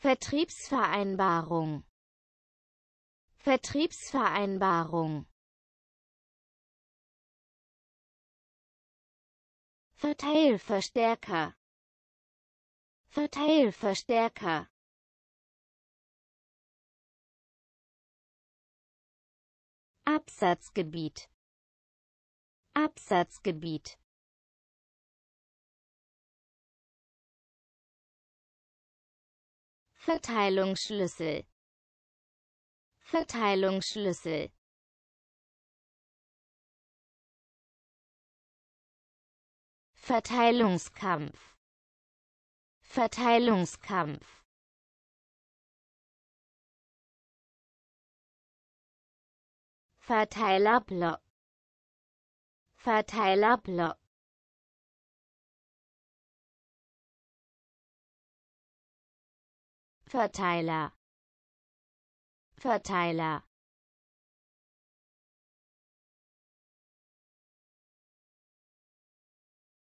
Vertriebsvereinbarung Vertriebsvereinbarung Verteilverstärker Verteilverstärker Absatzgebiet Absatzgebiet Verteilungsschlüssel Verteilungsschlüssel Verteilungskampf Verteilungskampf Verteilerblock Verteilerblock Verteiler Verteiler